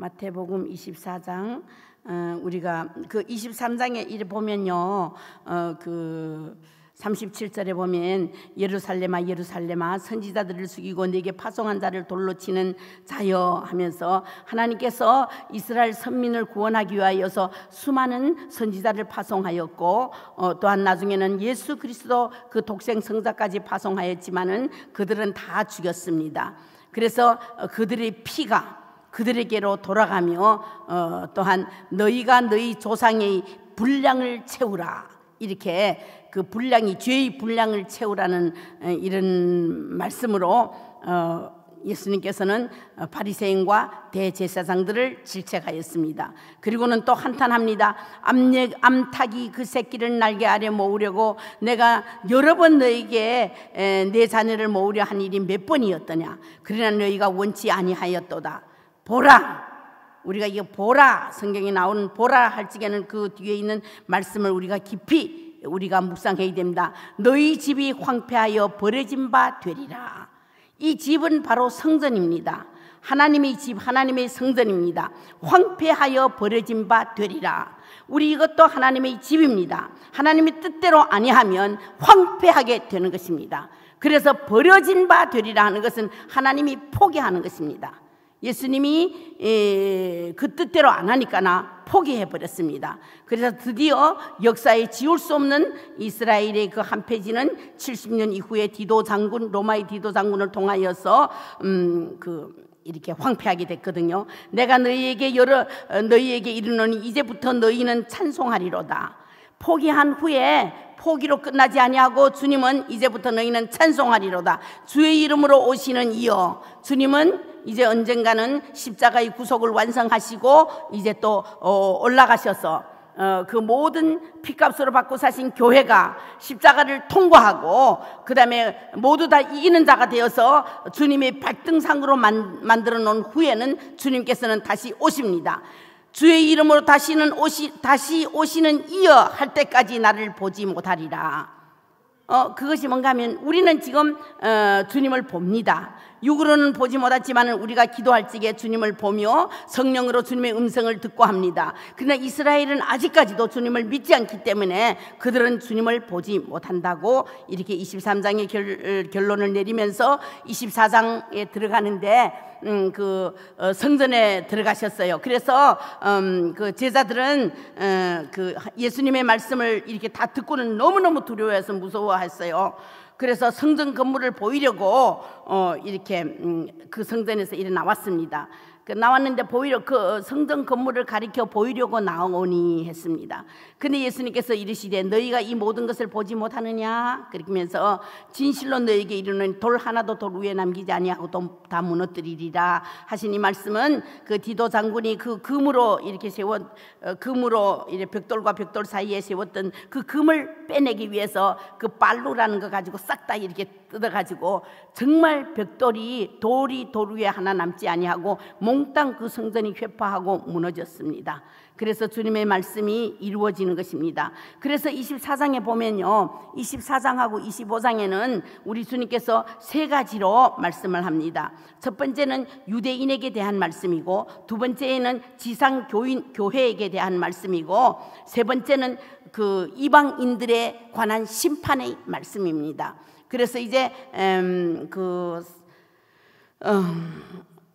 마태복음 24장 어, 우리가 그 23장에 이를 보면요. 어, 그 37절에 보면 예루살렘아 예루살렘아 선지자들을 죽이고 네게 파송한 자를 돌로 치는 자여 하면서 하나님께서 이스라엘 선민을 구원하기 위하여서 수많은 선지자를 파송하였고 어, 또한 나중에는 예수 그리스도 그 독생 성자까지 파송하였지만은 그들은 다 죽였습니다. 그래서 어, 그들의 피가 그들에게로 돌아가며 어, 또한 너희가 너희 조상의 분량을 채우라 이렇게 그 분량이 죄의 분량을 채우라는 어, 이런 말씀으로 어, 예수님께서는 어, 바리새인과 대제사장들을 질책하였습니다. 그리고는 또 한탄합니다. 암예, 암탉이 그 새끼를 날개 아래 모으려고 내가 여러 번 너에게 내 자녀를 모으려 한 일이 몇 번이었더냐. 그러나 너희가 원치 아니하였도다. 보라 우리가 이거 보라 성경에 나오는 보라 할 적에는 그 뒤에 있는 말씀을 우리가 깊이 우리가 묵상해야 됩니다. 너희 집이 황폐하여 버려진 바 되리라. 이 집은 바로 성전입니다. 하나님의 집, 하나님의 성전입니다. 황폐하여 버려진 바 되리라. 우리 이것도 하나님의 집입니다. 하나님의 뜻대로 아니하면 황폐하게 되는 것입니다. 그래서 버려진 바 되리라 하는 것은 하나님이 포기하는 것입니다. 예수님이 그 뜻대로 안 하니까 나 포기해 버렸습니다. 그래서 드디어 역사에 지울 수 없는 이스라엘의 그 한 페이지는 70년 이후에 디도 장군 로마의 디도 장군을 통하여서 음그 이렇게 황폐하게 됐거든요. 내가 너희에게 여러 어, 너희에게 이르노니 이제부터 너희는 찬송하리로다. 포기한 후에 포기로 끝나지 아니하고 주님은 이제부터 너희는 찬송하리로다. 주의 이름으로 오시는 이어 주님은 이제 언젠가는 십자가의 구속을 완성하시고 이제 또 어, 올라가셔서 어, 그 모든 피값으로 받고 사신 교회가 십자가를 통과하고 그 다음에 모두 다 이기는 자가 되어서 주님의 백등상으로 만들어 놓은 후에는 주님께서는 다시 오십니다. 주의 이름으로 다시는 오시, 다시 오시는 이어 할 때까지 나를 보지 못하리라. 어, 그것이 뭔가 하면 우리는 지금 어, 주님을 봅니다. 육으로는 보지 못했지만 우리가 기도할 적에 주님을 보며 성령으로 주님의 음성을 듣고 합니다. 그러나 이스라엘은 아직까지도 주님을 믿지 않기 때문에 그들은 주님을 보지 못한다고 이렇게 23장의 결, 결론을 내리면서 24장에 들어가는데 음, 그 어, 성전에 들어가셨어요. 그래서 음, 그 제자들은 어, 그 예수님의 말씀을 이렇게 다 듣고는 너무너무 두려워해서 무서워했어요. 그래서 성전 건물을 보이려고 어, 이렇게 음, 그 성전에서 일어나왔습니다. 그 나왔는데 보이려 그 어, 성전 건물을 가리켜 보이려고 나오니 했습니다. 근데 예수님께서 이르시되 너희가 이 모든 것을 보지 못하느냐 그러면서 어, 진실로 너희에게 이르는 돌 하나도 돌 위에 남기지 아니하고 다 무너뜨리리라 하신 이 말씀은 그 디도 장군이 그 금으로 이렇게 세웠 어, 금으로 이렇게 벽돌과 벽돌 사이에 세웠던 그 금을 빼내기 위해서 그 빨루라는 거 가지고 싹 다 이렇게 뜯어가지고 정말 벽돌이 돌이 돌 위에 하나 남지 아니하고 몽땅 그 성전이 회파하고 무너졌습니다. 그래서 주님의 말씀이 이루어지는 것입니다. 그래서 24장에 보면요. 24장하고 25장에는 우리 주님께서 세 가지로 말씀을 합니다. 첫 번째는 유대인에게 대한 말씀이고 두 번째는 에 지상 교인 교회에게 대한 말씀이고 세 번째는 그 이방인들에 관한 심판의 말씀입니다. 그래서 이제 음, 그 어,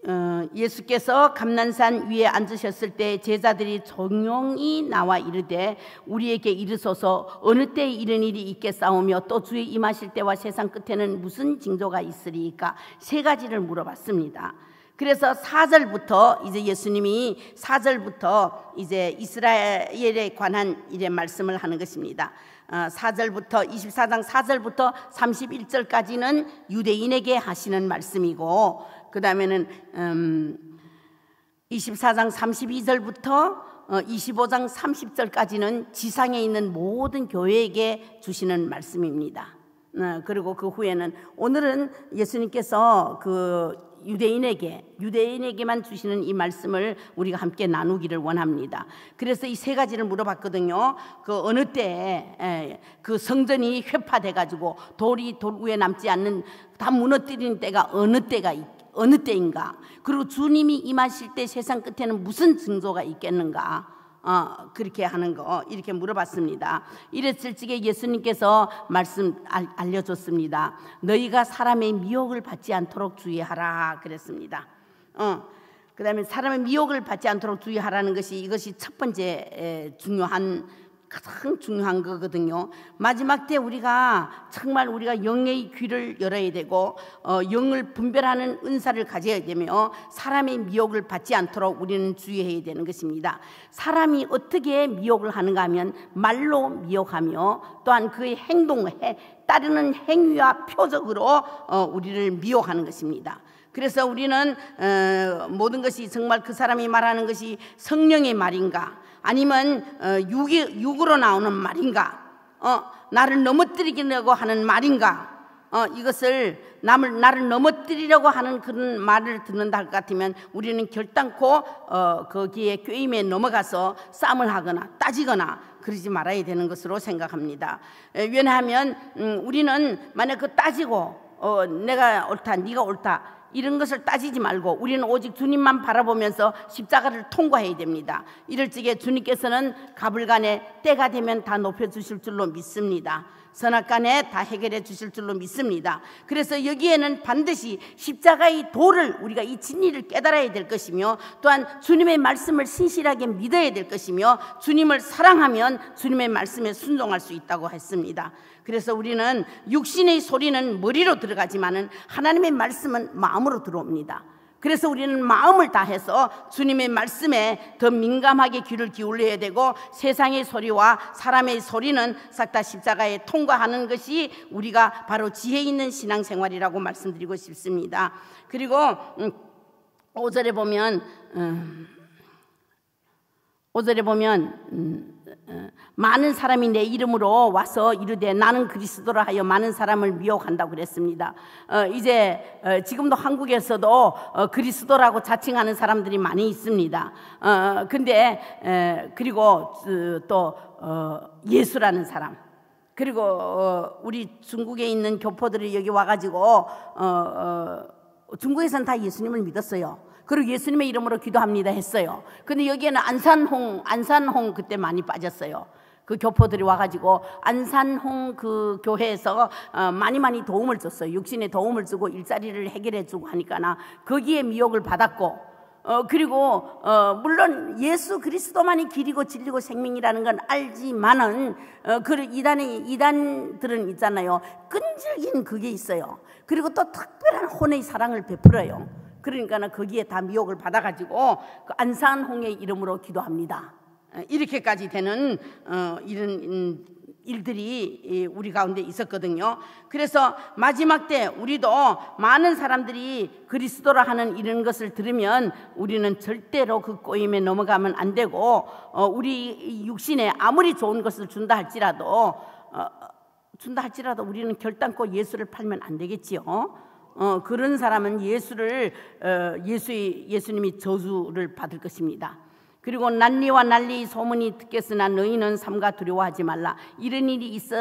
어, 예수께서 감난산 위에 앉으셨을 때 제자들이 정용이 나와 이르되 우리에게 이르소서 어느 때에 이런 일이 있겠사오며 또주의 임하실 때와 세상 끝에는 무슨 징조가 있으리까 세 가지를 물어봤습니다. 그래서 사절부터 이제 예수님이 사절부터 이제 이스라엘에 관한 이런 말씀을 하는 것입니다. 4절부터 어, 24장 4절부터 31절까지는 유대인에게 하시는 말씀이고 그 다음에는 24장 음, 32절부터 25장 어, 30절까지는 지상에 있는 모든 교회에게 주시는 말씀입니다. 어, 그리고 그 후에는 오늘은 예수님께서 그 유대인에게 유대인에게만 주시는 이 말씀을 우리가 함께 나누기를 원합니다. 그래서 이 세 가지를 물어봤거든요. 그 어느 때에 그 성전이 회파돼 가지고 돌이 돌 위에 남지 않는 다 무너뜨리는 때가 어느 때가 있, 어느 때인가? 그리고 주님이 임하실 때 세상 끝에는 무슨 증조가 있겠는가? 어, 그렇게 하는 거 어, 이렇게 물어봤습니다. 이랬을 적에 예수님께서 말씀 알, 려줬습니다 너희가 사람의 미혹을 받지 않도록 주의하라 그랬습니다. 어. 그다음에 사람의 미혹을 받지 않도록 주의하라는 것이 이것이 첫 번째 중요한 가장 중요한 거거든요. 마지막 때 우리가 정말 우리가 영의 귀를 열어야 되고 어, 영을 분별하는 은사를 가져야 되며 사람의 미혹을 받지 않도록 우리는 주의해야 되는 것입니다. 사람이 어떻게 미혹을 하는가 하면 말로 미혹하며 또한 그의 행동, 에 따르는 행위와 표적으로 어, 우리를 미혹하는 것입니다. 그래서 우리는 어, 모든 것이 정말 그 사람이 말하는 것이 성령의 말인가 아니면 어, 육이, 육으로 나오는 말인가? 어, 나를 넘어뜨리려고 하는 말인가? 어, 이것을 남을 나를 넘어뜨리려고 하는 그런 말을 듣는다 할 것 같으면 우리는 결단코 어, 거기에 꾀임에 넘어가서 싸움을 하거나 따지거나 그러지 말아야 되는 것으로 생각합니다. 에, 왜냐하면 음, 우리는 만약 그 따지고 어, 내가 옳다, 네가 옳다 이런 것을 따지지 말고 우리는 오직 주님만 바라보면서 십자가를 통과해야 됩니다. 이럴지게 주님께서는 가불간에 때가 되면 다 높여주실 줄로 믿습니다. 선악간에 다 해결해 주실 줄로 믿습니다. 그래서 여기에는 반드시 십자가의 도를 우리가 이 진리를 깨달아야 될 것이며 또한 주님의 말씀을 신실하게 믿어야 될 것이며 주님을 사랑하면 주님의 말씀에 순종할 수 있다고 했습니다. 그래서 우리는 육신의 소리는 머리로 들어가지만은 하나님의 말씀은 마음으로 들어옵니다. 그래서 우리는 마음을 다해서 주님의 말씀에 더 민감하게 귀를 기울여야 되고 세상의 소리와 사람의 소리는 싹다 십자가에 통과하는 것이 우리가 바로 지혜 있는 신앙생활이라고 말씀드리고 싶습니다. 그리고 음, 5절에 보면 음, 5절에 보면 음, 많은 사람이 내 이름으로 와서 이르되 나는 그리스도라 하여 많은 사람을 미혹한다고 그랬습니다. 어, 이제 어, 지금도 한국에서도 어, 그리스도라고 자칭하는 사람들이 많이 있습니다. 어, 근데 에, 그리고 그 또 어, 예수라는 사람 그리고 어, 우리 중국에 있는 교포들이 여기 와가지고 어, 중국에서는 다 예수님을 믿었어요. 그리고 예수님의 이름으로 기도합니다 했어요. 근데 여기에는 안산홍, 안산홍 그때 많이 빠졌어요. 그 교포들이 와가지고 안산홍 그 교회에서 어, 많이 많이 도움을 줬어요. 육신에 도움을 주고 일자리를 해결해주고 하니까나 거기에 미혹을 받았고 어 그리고 어 물론 예수 그리스도만이 길이고 진리고 생명이라는 건 알지만은 어, 그 이단의 이단들은 있잖아요. 끈질긴 그게 있어요. 그리고 또 특별한 혼의 사랑을 베풀어요. 그러니까는 거기에 다 미혹을 받아가지고 그 안산홍의 이름으로 기도합니다. 어, 이렇게까지 되는 어, 이런 음, 일들이 우리 가운데 있었거든요. 그래서 마지막 때 우리도 많은 사람들이 그리스도라 하는 이런 것을 들으면 우리는 절대로 그 꼬임에 넘어가면 안 되고 어, 우리 육신에 아무리 좋은 것을 준다 할지라도 어, 준다 할지라도 우리는 결단코 예수를 팔면 안 되겠지요. 어, 그런 사람은 예수를 어, 예수의 예수님이 저주를 받을 것입니다. 그리고 난리와 난리 소문이 듣겠으나 너희는 삼가 두려워하지 말라. 이런 일이 있어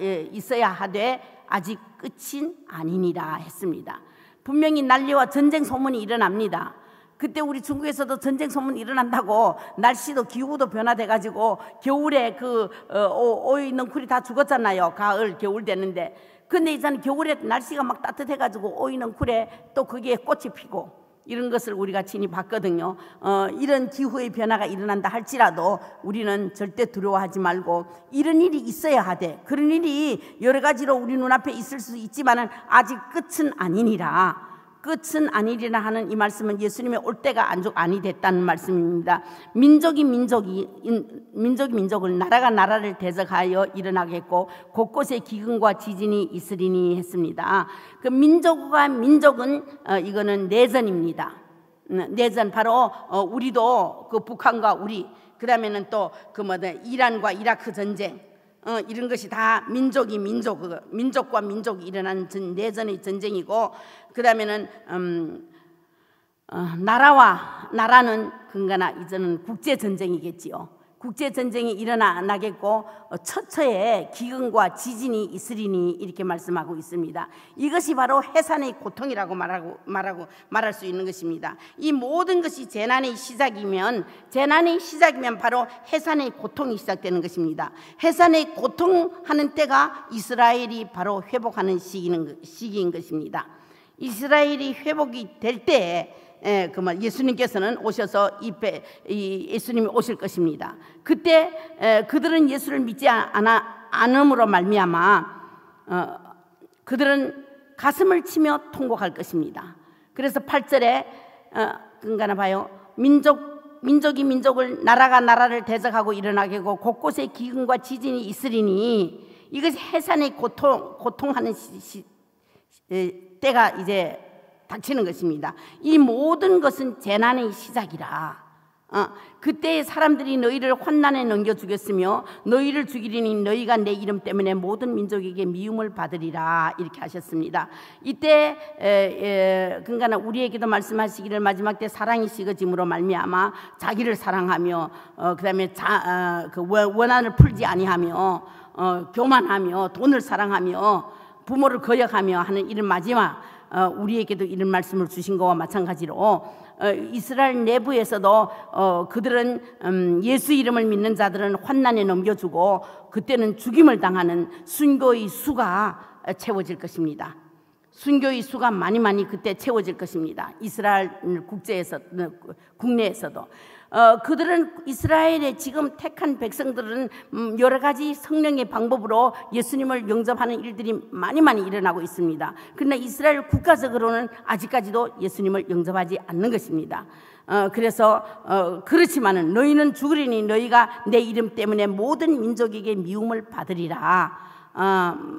예, 있어야 하되 아직 끝인 아니니라 했습니다. 분명히 난리와 전쟁 소문이 일어납니다. 그때 우리 중국에서도 전쟁 소문 일어난다고 날씨도 기후도 변화돼 가지고 겨울에 그 어, 오이 넝쿨이 다 죽었잖아요. 가을 겨울 됐는데 근데 이제는 겨울에 날씨가 막 따뜻해가지고 오이는 굴에 또 거기에 꽃이 피고 이런 것을 우리가 진히 봤거든요. 어, 이런 기후의 변화가 일어난다 할지라도 우리는 절대 두려워하지 말고 이런 일이 있어야 하되 그런 일이 여러 가지로 우리 눈앞에 있을 수 있지만은 아직 끝은 아니니라. 끝은 아니리라 하는 이 말씀은 예수님의 올 때가 안족 아니 됐다는 말씀입니다. 민족이 민족이 민족이 민족을 나라가 나라를 대적하여 일어나겠고 곳곳에 기근과 지진이 있으리니 했습니다. 그 민족과 민족은 어, 이거는 내전입니다. 음, 내전 바로 어, 우리도 그 북한과 우리 그다음에는 또그 뭐다 이란과 이라크 전쟁 어, 이런 것이 다 민족이 민족 그 민족과 민족이 일어난 전, 내전의 전쟁이고 그다음에는 음, 어, 나라와 나라는 근거나 이전은 국제 전쟁이겠지요. 국제전쟁이 일어나 나겠고 어, 처처에 기근과 지진이 있으리니 이렇게 말씀하고 있습니다. 이것이 바로 해산의 고통이라고 말하고, 말하고 말할 수 있는 것입니다. 이 모든 것이 재난의 시작이면 재난의 시작이면 바로 해산의 고통이 시작되는 것입니다. 해산의 고통하는 때가 이스라엘이 바로 회복하는 시기인 것입니다. 이스라엘이 회복이 될 때에 예, 그 말 예수님께서는 오셔서 입에 예수님이 오실 것입니다. 그때 그들은 예수를 믿지 않아 않음으로 말미암아 어, 그들은 가슴을 치며 통곡할 것입니다. 그래서 8절에 어, 그가나 그러니까 봐요. 민족 민족이 민족을 나라가 나라를 대적하고 일어나게고 곳곳에 기근과 지진이 있으리니 이것이 해산의 고통 고통하는 시, 시, 에, 때가 이제 닥치는 것입니다. 이 모든 것은 재난의 시작이라. 어, 그때 사람들이 너희를 환난에 넘겨주겠으며 너희를 죽이리니 너희가 내 이름 때문에 모든 민족에게 미움을 받으리라 이렇게 하셨습니다. 이때 에, 에, 그러니까 우리에게도 말씀하시기를 마지막 때 사랑이 식어짐으로 말미암아 자기를 사랑하며 어, 그다음에 자, 어, 그 원한을 풀지 아니하며 어, 교만하며 돈을 사랑하며 부모를 거역하며 하는 이런 마지막 어, 우리에게도 이런 말씀을 주신 것과 마찬가지로 어, 이스라엘 내부에서도 어, 그들은 음, 예수 이름을 믿는 자들은 환난에 넘겨주고 그때는 죽임을 당하는 순교의 수가 채워질 것입니다. 순교의 수가 많이 많이 그때 채워질 것입니다. 이스라엘 국제에서 국내에서도 어, 그들은 이스라엘의 지금 택한 백성들은 음, 여러 가지 성령의 방법으로 예수님을 영접하는 일들이 많이 많이 일어나고 있습니다. 그러나 이스라엘 국가적으로는 아직까지도 예수님을 영접하지 않는 것입니다. 어, 그래서 어, 그렇지만은 너희는 죽으리니 너희가 내 이름 때문에 모든 민족에게 미움을 받으리라. 어,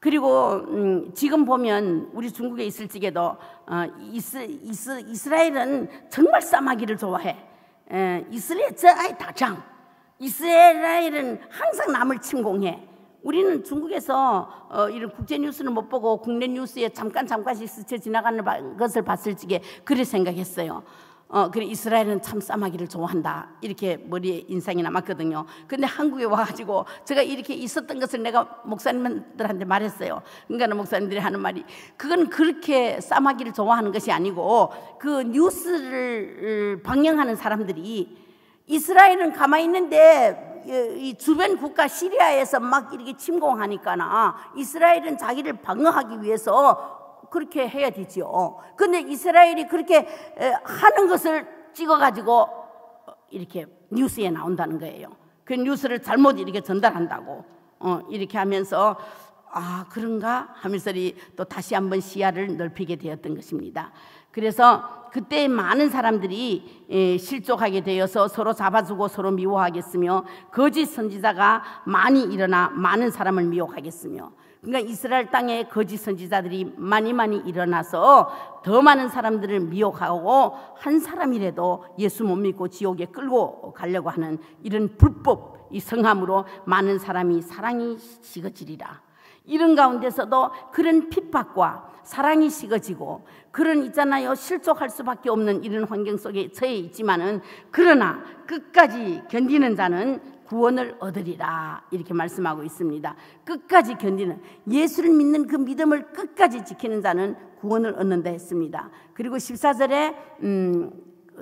그리고 음, 지금 보면 우리 중국에 있을 적에도 어, 이스, 이스, 이스라엘은 정말 싸마귀를 좋아해. 에, 이스라엘 저아이 다장. 이스라엘은 항상 남을 침공해. 우리는 중국에서 어, 이런 국제 뉴스는 못 보고 국내 뉴스에 잠깐 잠깐씩 스쳐 지나가는 것을 봤을 적에 그렇게 생각했어요. 어, 그래 이스라엘은 참 싸마귀를 좋아한다. 이렇게 머리에 인상이 남았거든요. 근데 한국에 와가지고 제가 이렇게 있었던 것을 내가 목사님들한테 말했어요. 그러니까 목사님들이 하는 말이 그건 그렇게 싸마귀를 좋아하는 것이 아니고 그 뉴스를 방영하는 사람들이 이스라엘은 가만히 있는데 이 주변 국가 시리아에서 막 이렇게 침공하니까나 이스라엘은 자기를 방어하기 위해서 그렇게 해야 되지요. 근데 이스라엘이 그렇게 하는 것을 찍어가지고 어, 이렇게 뉴스에 나온다는 거예요. 그 뉴스를 잘못 이렇게 전달한다고 어, 이렇게 하면서 아 그런가 하면서 또 다시 한번 시야를 넓히게 되었던 것입니다. 그래서 그때 많은 사람들이 실족하게 되어서 서로 잡아주고 서로 미워하겠으며 거짓 선지자가 많이 일어나 많은 사람을 미혹하겠으며 그러니까 이스라엘 땅에 거짓 선지자들이 많이 많이 일어나서 더 많은 사람들을 미혹하고 한 사람이라도 예수 못 믿고 지옥에 끌고 가려고 하는 이런 불법 이 성함으로 많은 사람이 사랑이 식어지리라. 이런 가운데서도 그런 핍박과 사랑이 식어지고 그런 있잖아요 실족할 수밖에 없는 이런 환경 속에 처해 있지만은 그러나 끝까지 견디는 자는 구원을 얻으리라 이렇게 말씀하고 있습니다. 끝까지 견디는 예수를 믿는 그 믿음을 끝까지 지키는 자는 구원을 얻는다 했습니다. 그리고 14절에 음,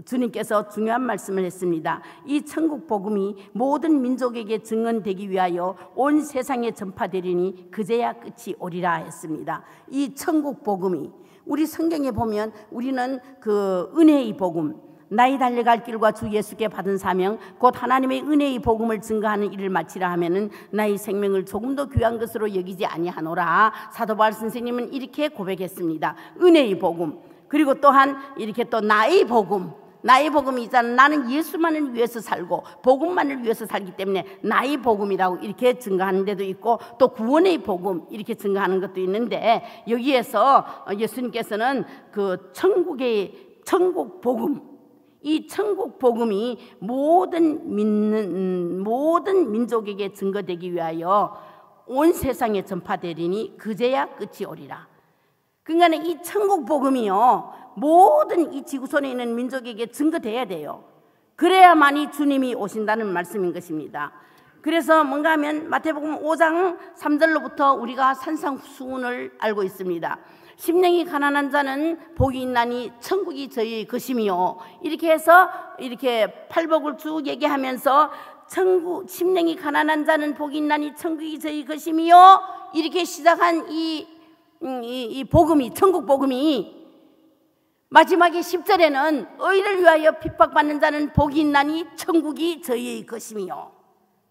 주님께서 중요한 말씀을 했습니다. 이 천국 복음이 모든 민족에게 증언되기 위하여 온 세상에 전파되리니 그제야 끝이 오리라 했습니다. 이 천국 복음이 우리 성경에 보면 우리는 그 은혜의 복음 나이 달려갈 길과 주 예수께 받은 사명 곧 하나님의 은혜의 복음을 증거하는 일을 마치라 하면은 나의 생명을 조금 더 귀한 것으로 여기지 아니하노라 사도 바울 선생님은 이렇게 고백했습니다. 은혜의 복음 그리고 또한 이렇게 또 나의 복음 나의 복음이 있잖아. 나는 예수만을 위해서 살고 복음만을 위해서 살기 때문에 나의 복음이라고 이렇게 증거하는 데도 있고 또 구원의 복음 이렇게 증거하는 것도 있는데 여기에서 예수님께서는 그 천국의 천국 복음 이 천국 복음이 모든 믿는 모든 민족에게 증거되기 위하여 온 세상에 전파되리니 그제야 끝이 오리라. 그러니까 이 천국 복음이요 모든 이 지구촌에 있는 민족에게 증거돼야 돼요. 그래야만이 주님이 오신다는 말씀인 것입니다. 그래서 뭔가 하면 마태복음 5장 3절로부터 우리가 산상수훈을 알고 있습니다. 심령이 가난한 자는 복이 있나니 천국이 저희의 것임이요. 이렇게 해서 이렇게 팔복을 쭉 얘기하면서 천국 심령이 가난한 자는 복이 있나니 천국이 저희 것임이요. 이렇게 시작한 이, 음, 이, 이 복음이 천국 복음이 마지막에 10절에는 의를 위하여 핍박받는 자는 복이 있나니 천국이 저희의 것임이요.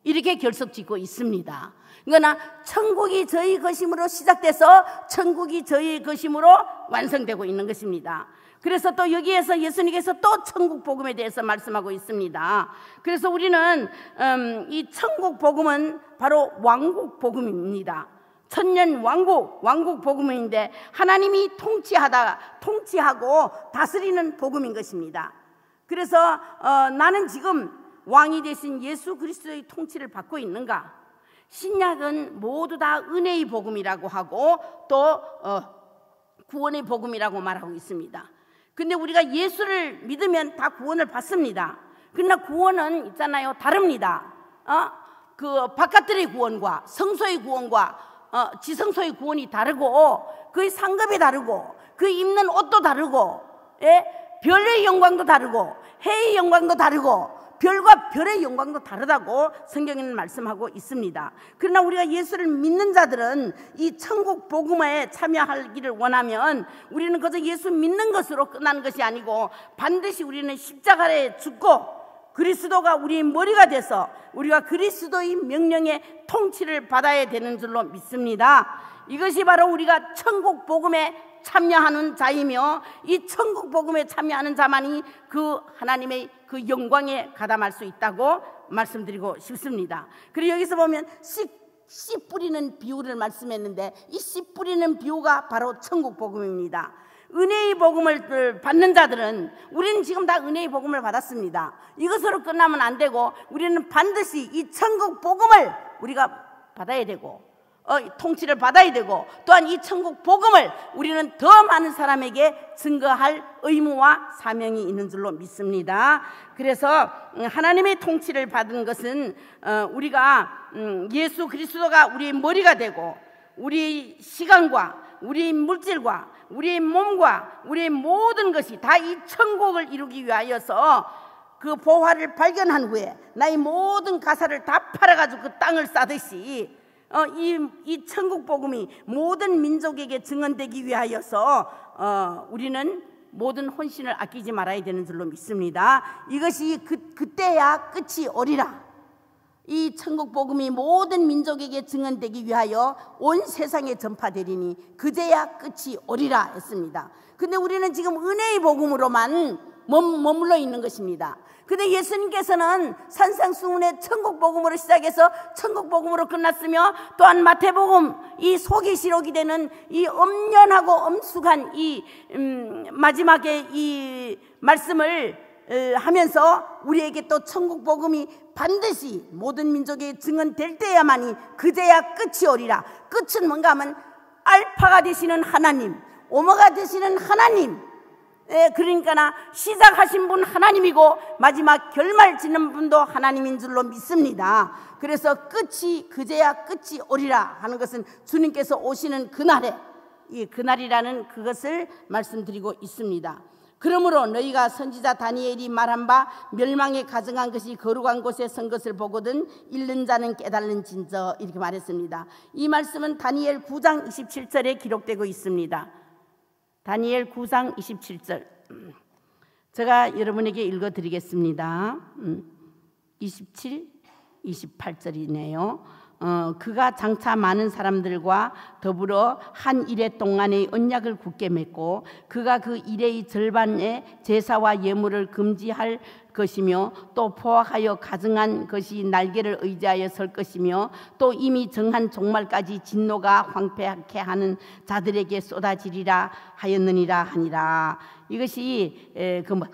이렇게 결석 짓고 있습니다. 그러나 천국이 저희 것임으로 시작돼서 천국이 저희 것임으로 완성되고 있는 것입니다. 그래서 또 여기에서 예수님께서 또 천국 복음에 대해서 말씀하고 있습니다. 그래서 우리는 음, 이 천국 복음은 바로 왕국 복음입니다. 천년 왕국, 왕국 복음인데 하나님이 통치하다, 통치하고 다스리는 복음인 것입니다. 그래서 어, 나는 지금 왕이 되신 예수 그리스도의 통치를 받고 있는가? 신약은 모두 다 은혜의 복음이라고 하고 또 어, 구원의 복음이라고 말하고 있습니다. 근데 우리가 예수를 믿으면 다 구원을 받습니다. 그러나 구원은 있잖아요. 다릅니다. 어? 그 바깥들의 구원과 성소의 구원과 어, 지성소의 구원이 다르고 그의 상급이 다르고 그 입는 옷도 다르고 예? 별의 영광도 다르고 해의 영광도 다르고 별과 별의 영광도 다르다고 성경에는 말씀하고 있습니다. 그러나 우리가 예수를 믿는 자들은 이 천국 복음에 참여하기를 원하면 우리는 그저 예수 믿는 것으로 끝나는 것이 아니고 반드시 우리는 십자가에 죽고 그리스도가 우리의 머리가 돼서 우리가 그리스도의 명령의 통치를 받아야 되는 줄로 믿습니다. 이것이 바로 우리가 천국 복음에 참여하는 자이며 이 천국 복음에 참여하는 자만이 그 하나님의 그 영광에 가담할 수 있다고 말씀드리고 싶습니다. 그리고 여기서 보면 씨, 씨 뿌리는 비유를 말씀했는데 이 씨 뿌리는 비유가 바로 천국 복음입니다. 은혜의 복음을 받는 자들은 우리는 지금 다 은혜의 복음을 받았습니다. 이것으로 끝나면 안 되고 우리는 반드시 이 천국 복음을 우리가 받아야 되고 어, 통치를 받아야 되고 또한 이 천국 복음을 우리는 더 많은 사람에게 증거할 의무와 사명이 있는 줄로 믿습니다. 그래서 음, 하나님의 통치를 받은 것은 어, 우리가 음, 예수 그리스도가 우리의 머리가 되고 우리 시간과 우리 물질과 우리 몸과 우리 모든 것이 다 이 천국을 이루기 위하여서 그 보화를 발견한 후에 나의 모든 가사를 다 팔아가지고 그 땅을 싸듯이 어, 이, 이 천국 복음이 모든 민족에게 증언되기 위하여서 어, 우리는 모든 혼신을 아끼지 말아야 되는 줄로 믿습니다. 이것이 그, 그때야 끝이 오리라. 이 천국 복음이 모든 민족에게 증언되기 위하여 온 세상에 전파되리니 그제야 끝이 오리라 했습니다. 근데 우리는 지금 은혜의 복음으로만 머물러 있는 것입니다. 근데 예수님께서는 산상수문의 천국 복음으로 시작해서 천국 복음으로 끝났으며 또한 마태복음 이 소개시록이 되는 이 엄연하고 엄숙한 이 음, 마지막에 이 말씀을 어, 하면서 우리에게 또 천국 복음이 반드시 모든 민족의 증언될 때야만이 그제야 끝이 오리라. 끝은 뭔가 하면 알파가 되시는 하나님, 오마가 되시는 하나님, 예, 그러니까 나 시작하신 분 하나님이고 마지막 결말 짓는 분도 하나님인 줄로 믿습니다. 그래서 끝이 그제야 끝이 오리라 하는 것은 주님께서 오시는 그날에 이 그날이라는 그것을 말씀드리고 있습니다. 그러므로 너희가 선지자 다니엘이 말한 바 멸망에 가증한 것이 거룩한 곳에 선 것을 보거든 잃는 자는 깨달는 진저 이렇게 말했습니다. 이 말씀은 다니엘 9장 27절에 기록되고 있습니다. 다니엘 9상 27절. 제가 여러분에게 읽어 드리겠습니다. 27, 음, 28절이네요. 어, 그가 장차 많은 사람들과 더불어 한 일회 동안의 언약을 굳게 맺고 그가 그 일회의 절반의 제사와 예물을 금지할 것이며 또 포악하여 가증한 것이 날개를 의지하여 설 것이며 또 이미 정한 종말까지 진노가 황폐하게 하는 자들에게 쏟아지리라 하였느니라 하니라 이것이 에, 그 뭐,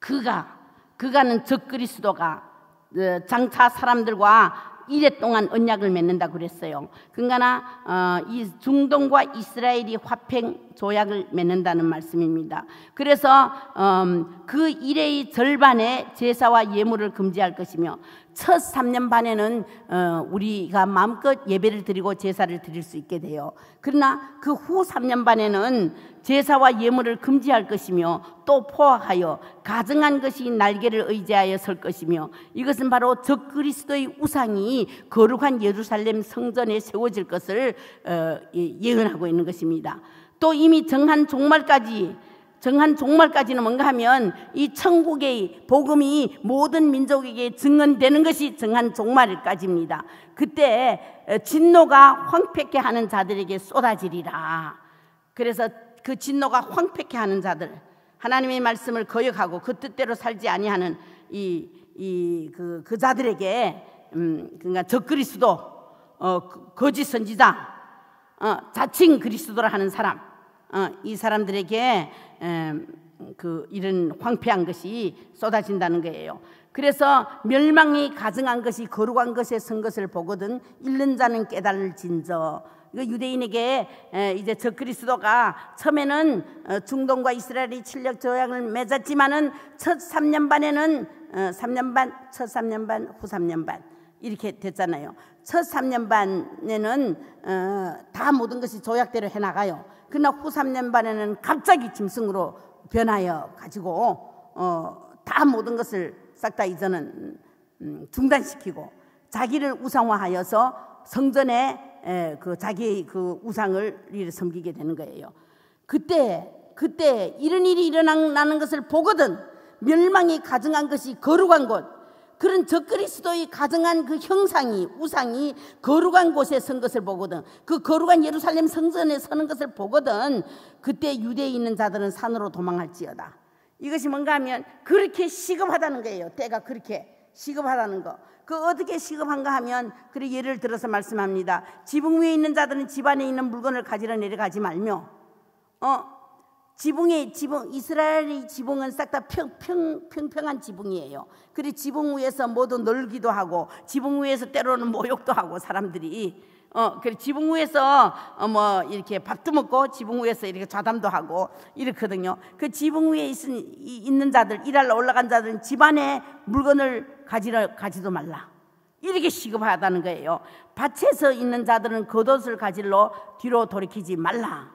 그가 그가는 적 그리스도가 어, 장차 사람들과 이래 동안 언약을 맺는다 그랬어요. 그러나 어, 이 중동과 이스라엘이 화평 조약을 맺는다는 말씀입니다. 그래서 음, 그 일의 절반에 제사와 예물을 금지할 것이며 첫 3년 반에는 어, 우리가 마음껏 예배를 드리고 제사를 드릴 수 있게 돼요. 그러나 그 후 3년 반에는 제사와 예물을 금지할 것이며 또 포악하여 가증한 것이 날개를 의지하여 설 것이며 이것은 바로 적그리스도의 우상이 거룩한 예루살렘 성전에 세워질 것을 어, 예, 예언하고 있는 것입니다. 또 이미 정한 종말까지 정한 종말까지는 뭔가 하면 이 천국의 복음이 모든 민족에게 증언되는 것이 정한 종말까지입니다. 그때 진노가 황폐케 하는 자들에게 쏟아지리라. 그래서 그 진노가 황폐케 하는 자들 하나님의 말씀을 거역하고 그 뜻대로 살지 아니하는 이 이 그그 그 자들에게 음 그러니까 적그리스도 어 거짓 선지자 어 자칭 그리스도라 하는 사람 어, 이 사람들에게 음, 그 이런 황폐한 것이 쏟아진다는 거예요. 그래서 멸망이 가증한 것이 거룩한 것에 선 것을 보거든 잃는 자는 깨달을진저. 이거 유대인에게 이제 저 그리스도가 처음에는 어, 중동과 이스라엘이 칠력 조약을 맺었지만은 첫 3년 반에는 3년 어, 반, 첫 3년 반, 후 3년 반 이렇게 됐잖아요. 첫 3년 반에는 다 모든 것이 조약대로 해 나가요. 그러나 후 3년 반에는 갑자기 짐승으로 변하여 가지고 어, 다 모든 것을 싹 다 이전은 음, 중단시키고 자기를 우상화하여서 성전에 에, 그 자기의 그 우상을 섬기게 되는 거예요. 그때 그때 이런 일이 일어나는 것을 보거든 멸망이 가증한 것이 거룩한 곳 그런 적그리스도의 가정한그 형상이 우상이 거룩한 곳에 선 것을 보거든 그 거룩한 예루살렘 성전에 서는 것을 보거든 그때 유대에 있는 자들은 산으로 도망할지어다 이것이 뭔가 하면 그렇게 시급하다는 거예요 때가 그렇게 시급하다는 거그 어떻게 시급한가 하면 그래 예를 들어서 말씀합니다. 지붕 위에 있는 자들은 집 안에 있는 물건을 가지러 내려가지 말며 어 지붕의 지붕 이스라엘의 지붕은 싹 다 평평한 지붕이에요. 그리고 지붕 위에서 모두 놀기도 하고 지붕 위에서 때로는 모욕도 하고 사람들이 어 그리고 지붕 위에서 어, 뭐 이렇게 밥도 먹고 지붕 위에서 이렇게 좌담도 하고 이렇거든요. 그 지붕 위에 있은, 있는 자들 일하러 올라간 자들은 집안에 물건을 가지러 가지도 말라. 이렇게 시급하다는 거예요. 밭에서 있는 자들은 겉옷을 가지러 뒤로 돌이키지 말라.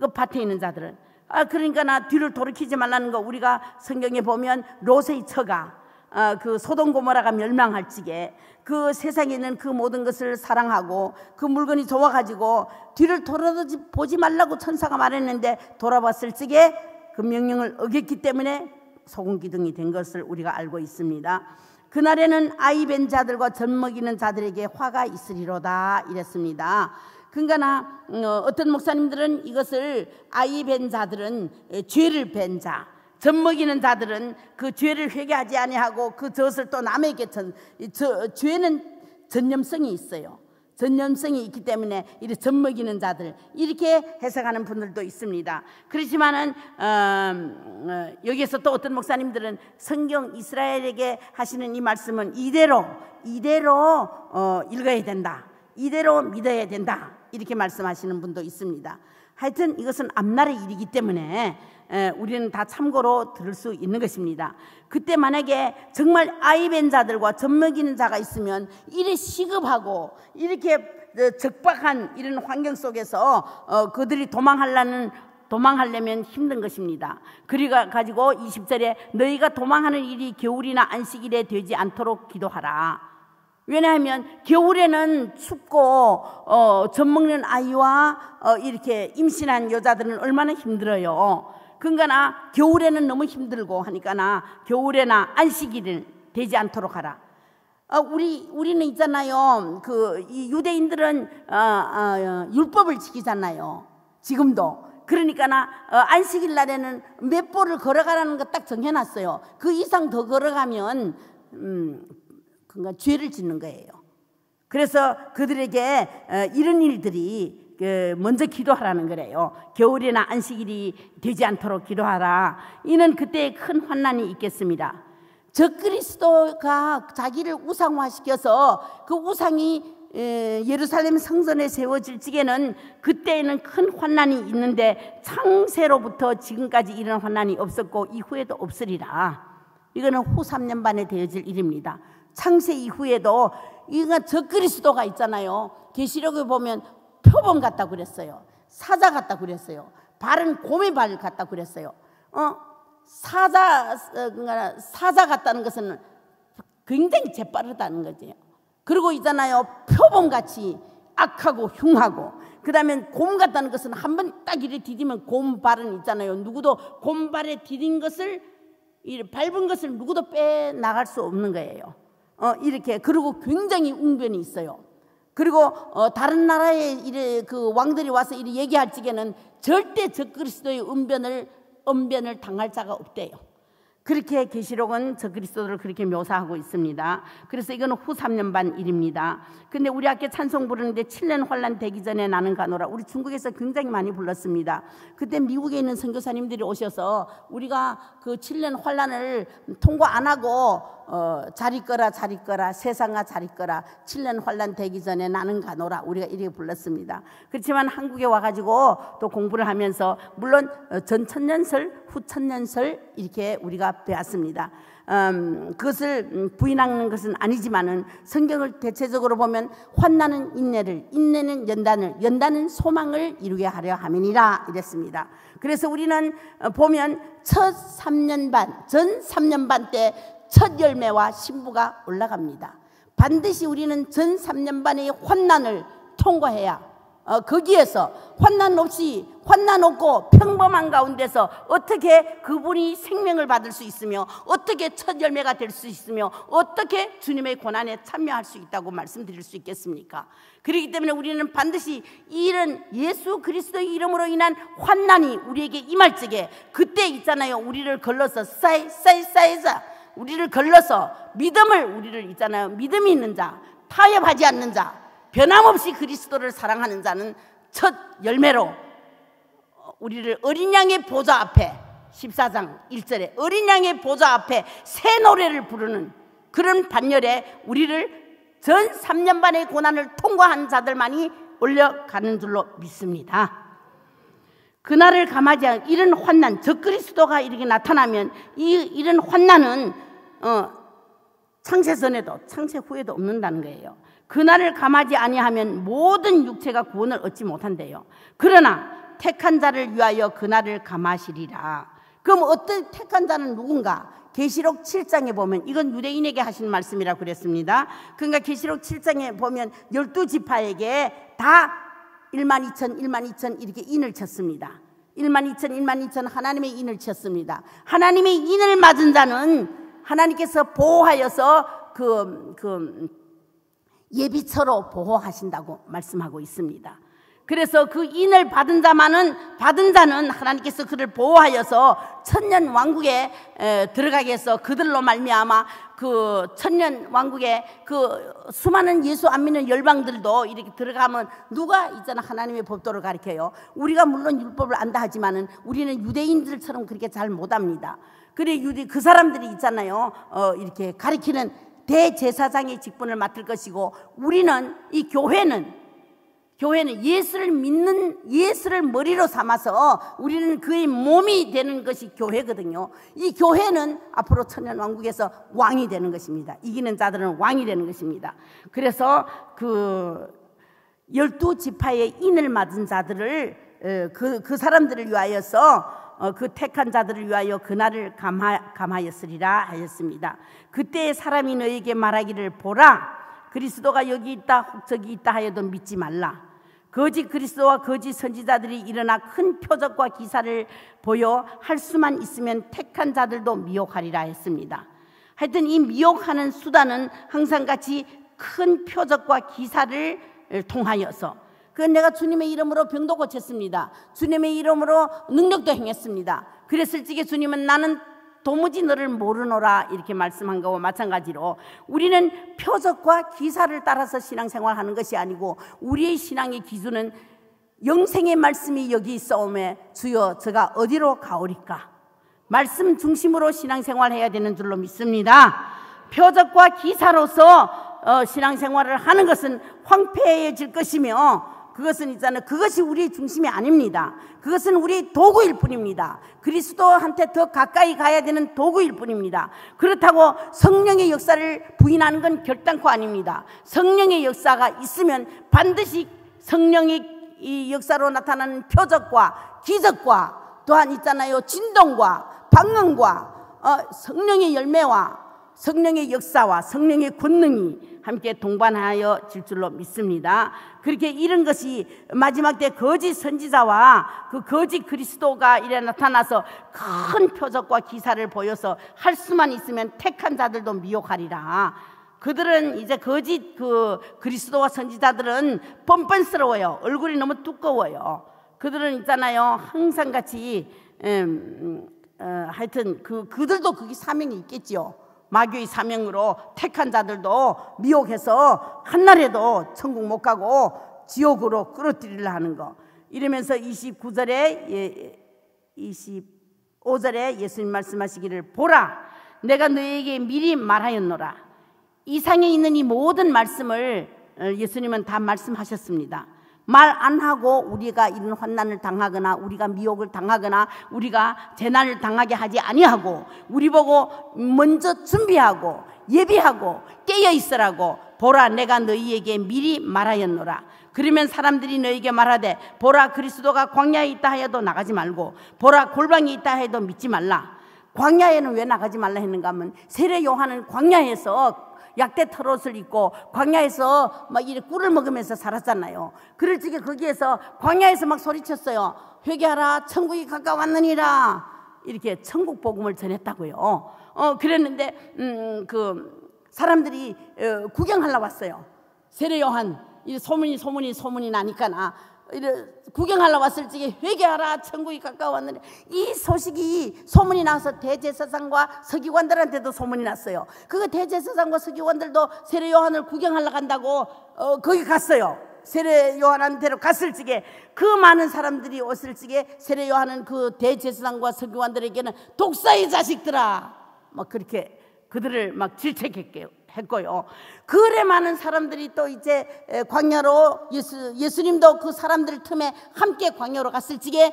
그 밭에 있는 자들은 아, 그러니까 나 뒤를 돌이키지 말라는 거 우리가 성경에 보면 로세이 처가 아, 어, 그소동 고모라가 멸망할 지게 그 세상에 있는 그 모든 것을 사랑하고 그 물건이 좋아가지고 뒤를 돌아보지 말라고 천사가 말했는데 돌아봤을 적에 그 명령을 어겼기 때문에 소금 기둥이 된 것을 우리가 알고 있습니다. 그날에는 아이 벤 자들과 젖 먹이는 자들에게 화가 있으리로다 이랬습니다. 그러니까 나 어, 어떤 목사님들은 이것을 아이 뵌 자들은 죄를 뵌 자, 젖먹이는 자들은 그 죄를 회개하지 아니하고 그 젖을 또 남에게 전, 저, 죄는 전염성이 있어요. 전염성이 있기 때문에 이렇게 젖먹이는 자들 이렇게 해석하는 분들도 있습니다. 그렇지만은 어, 어, 여기에서 또 어떤 목사님들은 성경 이스라엘에게 하시는 이 말씀은 이대로 이대로 어, 읽어야 된다. 이대로 믿어야 된다. 이렇게 말씀하시는 분도 있습니다. 하여튼 이것은 앞날의 일이기 때문에 우리는 다 참고로 들을 수 있는 것입니다. 그때 만약에 정말 아이벤 자들과 젖먹이는 자가 있으면 이리 시급하고 이렇게 적박한 이런 환경 속에서 어, 그들이 도망하려는 도망하려면 힘든 것입니다. 그리가 가지고 20절에 너희가 도망하는 일이 겨울이나 안식일에 되지 않도록 기도하라. 왜냐하면 겨울에는 춥고 어, 젖 먹는 아이와 어, 이렇게 임신한 여자들은 얼마나 힘들어요. 그러니까 나 겨울에는 너무 힘들고 하니까 나 겨울에나 안식일을 되지 않도록 하라. 어, 우리 우리는 있잖아요. 그 유대인들은 어, 어, 율법을 지키잖아요. 지금도. 그러니까 나 어, 안식일 날에는 몇 보를 걸어가라는 거 딱 정해놨어요. 그 이상 더 걸어가면 음, 그러니까 죄를 짓는 거예요. 그래서 그들에게 어, 이런 일들이 그, 먼저 기도하라는 거래요. 겨울이나 안식일이 되지 않도록 기도하라. 이는 그때의 큰 환난이 있겠습니다. 적그리스도가 자기를 우상화시켜서 그 우상이 예루살렘 성전에 세워질 지에는 그때에는 큰 환난이 있는데 창세로부터 지금까지 이런 환난이 없었고 이후에도 없으리라. 이거는 후 3년 반에 되어질 일입니다. 창세 이후에도 이건 적그리스도가 있잖아요. 계시록을 보면 표범 같다 그랬어요. 사자 같다 그랬어요. 발은 곰의 발 같다 그랬어요. 어? 사자 그러니까 사자 같다는 것은 굉장히 재빠르다는 거죠 그리고 있잖아요. 표범 같이 악하고 흉하고 그다음에 곰 같다는 것은 한 번 딱이리 디디면 곰 발은 있잖아요. 누구도 곰 발에 디딘 것을 이 밟은 것을 누구도 빼 나갈 수 없는 거예요. 어, 이렇게 그리고 굉장히 웅변이 있어요. 그리고 어, 다른 나라의 그 왕들이 와서 이 얘기할 적에는 절대 적그리스도의 음변을 음변을 당할 자가 없대요. 그렇게 계시록은 저 그리스도를 그렇게 묘사하고 있습니다. 그래서 이건후 3년 반 일입니다. 근데 우리 학교 찬송 부르는데 7년 환란 되기 전에 나는 가노라. 우리 중국에서 굉장히 많이 불렀습니다. 그때 미국에 있는 선교사님들이 오셔서 우리가 그 7년 환란을 통과 안 하고 어, 잘 있거라 잘 있거라 세상아 잘 있거라 7년 환란 되기 전에 나는 가노라 우리가 이렇게 불렀습니다 그렇지만 한국에 와가지고 또 공부를 하면서 물론 어, 전천년설 후천년설 이렇게 우리가 대답되었습니다. 음, 그것을 음, 부인하는 것은 아니지만은 성경을 대체적으로 보면 환난은 인내를, 인내는 연단을, 연단은 소망을 이루게 하려 함이니라 이랬습니다. 그래서 우리는 어, 보면 첫 3년 반, 전 3년 반 때 첫 열매와 신부가 올라갑니다. 반드시 우리는 전 3년 반의 환난을 통과해야 어, 거기에서 환난 없이 환난 없고 평범한 가운데서 어떻게 그분이 생명을 받을 수 있으며 어떻게 첫 열매가 될 수 있으며 어떻게 주님의 고난에 참여할 수 있다고 말씀드릴 수 있겠습니까? 그렇기 때문에 우리는 반드시 이런 예수 그리스도의 이름으로 인한 환난이 우리에게 임할 적에 그때 있잖아요 우리를 걸러서 싸이 싸이 싸이자 우리를 걸러서 믿음을 우리를 있잖아요 믿음이 있는 자 타협하지 않는 자 변함없이 그리스도를 사랑하는 자는 첫 열매로 우리를 어린 양의 보좌 앞에 14장 1절에 어린 양의 보좌 앞에 새 노래를 부르는 그런 반열에 우리를 전 3년 반의 고난을 통과한 자들만이 올려가는 줄로 믿습니다. 그날을 감하지 않 이런 환난 적 그리스도가 이렇게 나타나면 이 이런 환난은 어, 창세전에도 창세 후에도 없는다는 거예요. 그날을 감하지 아니하면 모든 육체가 구원을 얻지 못한대요. 그러나 택한 자를 위하여 그날을 감하시리라. 그럼 어떤 택한 자는 누군가? 계시록 7장에 보면 이건 유대인에게 하신 말씀이라고 그랬습니다. 그러니까 계시록 7장에 보면 열두 지파에게 다 1만 2천, 1만 2천 이렇게 인을 쳤습니다. 1만 2천, 1만 2천 하나님의 인을 쳤습니다. 하나님의 인을 맞은 자는 하나님께서 보호하여서 그, 그, 예비처로 보호하신다고 말씀하고 있습니다. 그래서 그 인을 받은 자만은 받은 자는 하나님께서 그를 보호하여서 천년 왕국에 들어가게 해서 그들로 말미암아 그 천년 왕국에 그 수많은 예수 안 믿는 열방들도 이렇게 들어가면 누가 있잖아 하나님의 법도를 가르켜요. 우리가 물론 율법을 안다 하지만은 우리는 유대인들처럼 그렇게 잘 못합니다. 그래 유대 그 사람들이 있잖아요. 어, 이렇게 가르키는 대제사장의 직분을 맡을 것이고 우리는 이 교회는 교회는 예수를 믿는 예수를 머리로 삼아서 우리는 그의 몸이 되는 것이 교회거든요. 이 교회는 앞으로 천년 왕국에서 왕이 되는 것입니다. 이기는 자들은 왕이 되는 것입니다. 그래서 그 열두 지파의 인을 맞은 자들을 어, 그, 그 사람들을 위하여서 어, 그 택한 자들을 위하여 그날을 감하, 감하였으리라 하였습니다. 그때 사람이 너에게 말하기를 보라 그리스도가 여기 있다 저기 있다 하여도 믿지 말라. 거짓 그리스도와 거짓 선지자들이 일어나 큰 표적과 기사를 보여 할 수만 있으면 택한 자들도 미혹하리라 했습니다. 하여튼 이 미혹하는 수단은 항상 같이 큰 표적과 기사를 통하여서 그 내가 주님의 이름으로 병도 고쳤습니다. 주님의 이름으로 능력도 행했습니다. 그랬을 적에 주님은 나는 도무지 너를 모르노라 이렇게 말씀한 거와 마찬가지로 우리는 표적과 기사를 따라서 신앙생활하는 것이 아니고 우리의 신앙의 기준은 영생의 말씀이 여기 있어오매 주여 저가 어디로 가오리까 말씀 중심으로 신앙생활해야 되는 줄로 믿습니다 표적과 기사로서 어, 신앙생활을 하는 것은 황폐해질 것이며 그것은 있잖아요. 그것이 우리의 중심이 아닙니다. 그것은 우리 도구일 뿐입니다. 그리스도한테 더 가까이 가야 되는 도구일 뿐입니다. 그렇다고 성령의 역사를 부인하는 건 결단코 아닙니다. 성령의 역사가 있으면 반드시 성령의 역사로 나타나는 표적과 기적과 또한 있잖아요. 진동과 방언과 어, 성령의 열매와 성령의 역사와 성령의 권능이 함께 동반하여 질 줄로 믿습니다. 그렇게 이런 것이 마지막 때 거짓 선지자와 그 거짓 그리스도가 이래 나타나서 큰 표적과 기사를 보여서 할 수만 있으면 택한 자들도 미혹하리라. 그들은 이제 거짓 그 그리스도와 선지자들은 뻔뻔스러워요. 얼굴이 너무 두꺼워요. 그들은 있잖아요. 항상 같이 음, 음 어, 하여튼 그 그들도 그게 사명이 있겠지요. 마귀의 사명으로 택한 자들도 미혹해서 한날에도 천국 못 가고 지옥으로 끌어들이려 하는 거. 이러면서 29절에 25절에 예, 예수님 말씀하시기를 보라 내가 너에게 미리 말하였노라. 이상에 있는 이 모든 말씀을 어, 예수님은 다 말씀하셨습니다. 말안 하고 우리가 이런 환난을 당하거나 우리가 미혹을 당하거나 우리가 재난을 당하게 하지 아니하고 우리 보고 먼저 준비하고 예비하고 깨어 있으라고 보라 내가 너희에게 미리 말하였노라 그러면 사람들이 너에게 희 말하되 보라 그리스도가 광야에 있다 하여도 나가지 말고 보라 골방이 있다 해도 믿지 말라 광야에는 왜 나가지 말라 했는가 하면 세례 요한은 광야에서 약대 털옷을 입고 광야에서 막 이렇게 꿀을 먹으면서 살았잖아요. 그럴 적에 거기에서 광야에서 막 소리쳤어요. 회개하라 천국이 가까웠느니라 이렇게 천국 복음을 전했다고요. 어 그랬는데 음 그 사람들이 어, 구경하러 왔어요. 세례 요한 이 소문이 소문이 소문이 나니까 나 구경하러 왔을 적에 회개하라 천국이 가까웠는데 이 소식이 소문이 나서 대제사장과 서기관들한테도 소문이 났어요. 그거 대제사장과 서기관들도 세례 요한을 구경하러 간다고 어, 거기 갔어요. 세례 요한한테로 갔을 적에 그 많은 사람들이 왔을 적에 세례 요한은 그 대제사장과 서기관들에게는 독사의 자식들아 막 그렇게 그들을 막 질책했게요. 했고요. 그래 많은 사람들이 또 이제 광야로 예수, 예수님도 그 사람들 틈에 함께 광야로 갔을 적에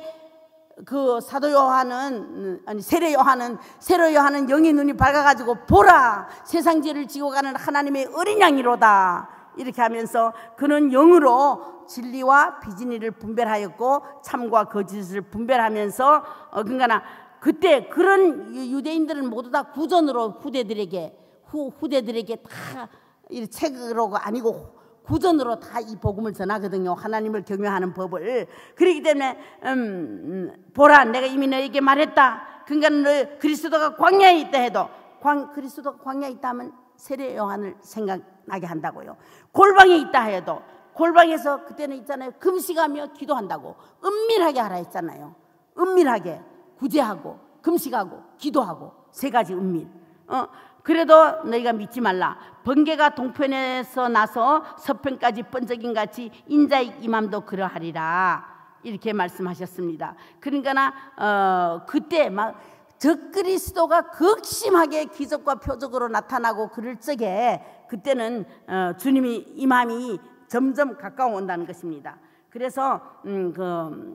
그 사도 요한은 아니 세례 요한은 세례 요한은 영의 눈이 밝아가지고 보라 세상죄를 지고 가는 하나님의 어린 양이로다 이렇게 하면서 그는 영으로 진리와 비진리를 분별하였고 참과 거짓을 분별하면서 어, 그러니까 그때 그런 유대인들은 모두 다 구전으로 후대들에게 후, 그 후대들에게 다 이 책으로가 아니고 구전으로 다 이 복음을 전하거든요. 하나님을 경외하는 법을. 그렇기 때문에 음, 음, 보라 내가 이미 너에게 말했다. 그러니까 너 그리스도가 광야에 있다 해도 광, 그리스도가 광야에 있다 하면 세례 요한을 생각나게 한다고요. 골방에 있다 해도 골방에서 그때는 있잖아요. 금식하며 기도한다고. 은밀하게 하라 했잖아요. 은밀하게 구제하고 금식하고 기도하고 세 가지 은밀. 어? 그래도 너희가 믿지 말라. 번개가 동편에서 나서 서편까지 번적인 같이 인자의 이맘도 그러하리라. 이렇게 말씀하셨습니다. 그러니까 어, 그때 막 적그리스도가 극심하게 기적과 표적으로 나타나고 그럴 적에 그때는 어, 주님이 임함이 점점 가까워 온다는 것입니다. 그래서 음, 그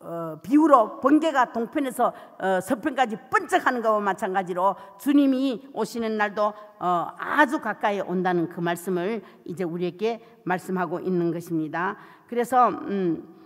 어, 비유로 번개가 동편에서 어, 서편까지 번쩍하는 것과 마찬가지로 주님이 오시는 날도 어, 아주 가까이 온다는 그 말씀을 이제 우리에게 말씀하고 있는 것입니다. 그래서 음,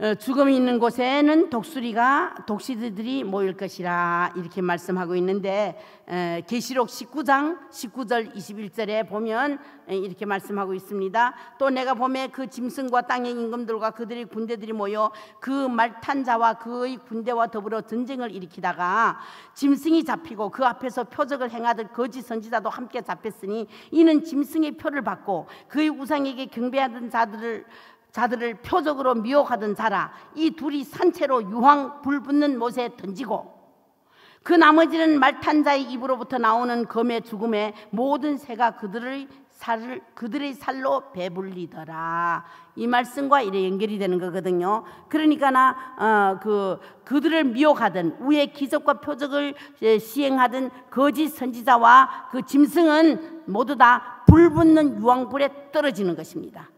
어, 죽음이 있는 곳에는 독수리가 독수리들이 모일 것이라 이렇게 말씀하고 있는데 어, 계시록 19장 19절 21절에 보면 어, 이렇게 말씀하고 있습니다. 또 내가 봄에 그 짐승과 땅의 임금들과 그들의 군대들이 모여 그 말탄 자와 그의 군대와 더불어 전쟁을 일으키다가 짐승이 잡히고 그 앞에서 표적을 행하듯 거짓 선지자도 함께 잡혔으니 이는 짐승의 표를 받고 그의 우상에게 경배하던 자들을 자들을 표적으로 미혹하던 자라 이 둘이 산채로 유황 불붙는 못에 던지고 그 나머지는 말탄 자의 입으로부터 나오는 검의 죽음에 모든 새가 그들의 살 그들의 살로 배불리더라 이 말씀과 이래 연결이 되는 거거든요. 그러니까 나그 어, 그들을 미혹하던 우의 기적과 표적을 예, 시행하던 거짓 선지자와 그 짐승은 모두 다 불붙는 유황불에 떨어지는 것입니다.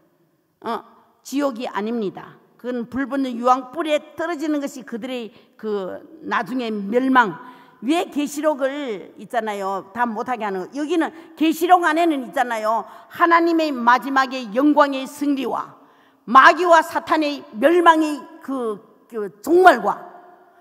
어, 지옥이 아닙니다. 그건 불붙는 유황 뿔에 떨어지는 것이 그들의 그 나중에 멸망. 위 계시록을 있잖아요. 다 못하게 하는 거. 여기는 계시록 안에는 있잖아요. 하나님의 마지막의 영광의 승리와 마귀와 사탄의 멸망의 그, 그 종말과